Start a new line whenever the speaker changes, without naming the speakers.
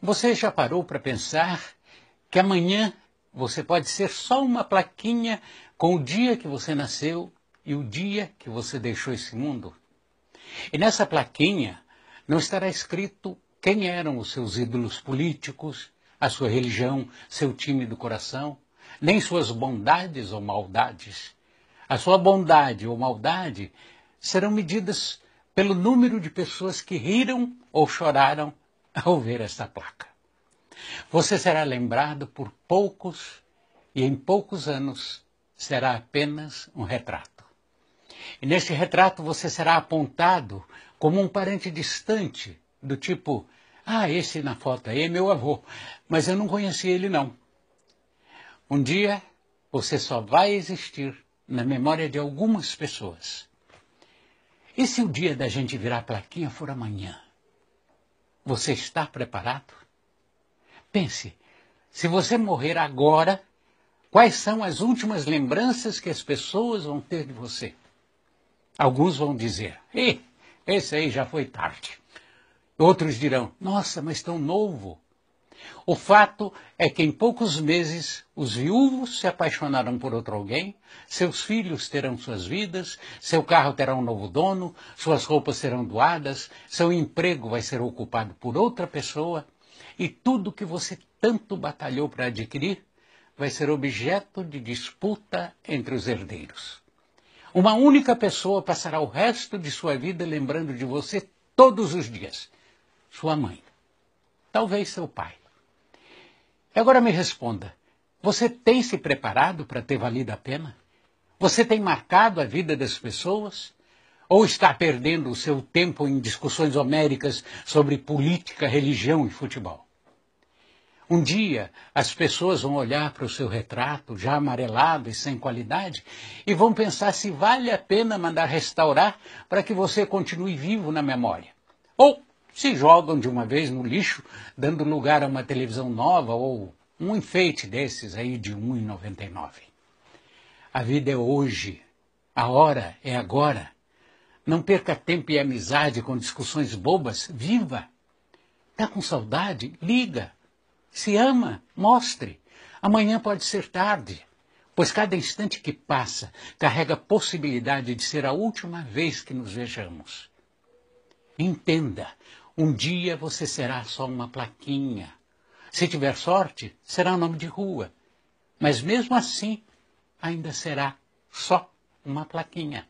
Você já parou para pensar que amanhã você pode ser só uma plaquinha com o dia que você nasceu e o dia que você deixou esse mundo? E nessa plaquinha não estará escrito quem eram os seus ídolos políticos, a sua religião, seu time do coração, nem suas bondades ou maldades. A sua bondade ou maldade serão medidas pelo número de pessoas que riram ou choraram ao ver esta placa. Você será lembrado por poucos e em poucos anos será apenas um retrato. E neste retrato você será apontado como um parente distante, do tipo, ah, esse na foto aí é meu avô, mas eu não conheci ele não. Um dia você só vai existir na memória de algumas pessoas. E se o dia da gente virar plaquinha for amanhã? Você está preparado? Pense, se você morrer agora, quais são as últimas lembranças que as pessoas vão ter de você? Alguns vão dizer, Ih, esse aí já foi tarde. Outros dirão, nossa, mas tão novo. O fato é que em poucos meses os viúvos se apaixonarão por outro alguém, seus filhos terão suas vidas, seu carro terá um novo dono, suas roupas serão doadas, seu emprego vai ser ocupado por outra pessoa, e tudo que você tanto batalhou para adquirir vai ser objeto de disputa entre os herdeiros. Uma única pessoa passará o resto de sua vida lembrando de você todos os dias: sua mãe, talvez seu pai Agora me responda: você tem se preparado para ter valido a pena? Você tem marcado a vida das pessoas? Ou está perdendo o seu tempo em discussões homéricas sobre política, religião e futebol? Um dia as pessoas vão olhar para o seu retrato, já amarelado e sem qualidade, e vão pensar se vale a pena mandar restaurar para que você continue vivo na memória. Ou se jogam de uma vez no lixo, dando lugar a uma televisão nova ou um enfeite desses aí de 1,99. A vida é hoje, a hora é agora. Não perca tempo e amizade com discussões bobas, viva! Tá com saudade? Liga! Se ama, mostre! Amanhã pode ser tarde pois cada instante que passa carrega a possibilidade de ser a última vez que nos vejamos. Entenda, um dia você será só uma plaquinha. Se tiver sorte, será o nome de rua. Mas mesmo assim, ainda será só uma plaquinha.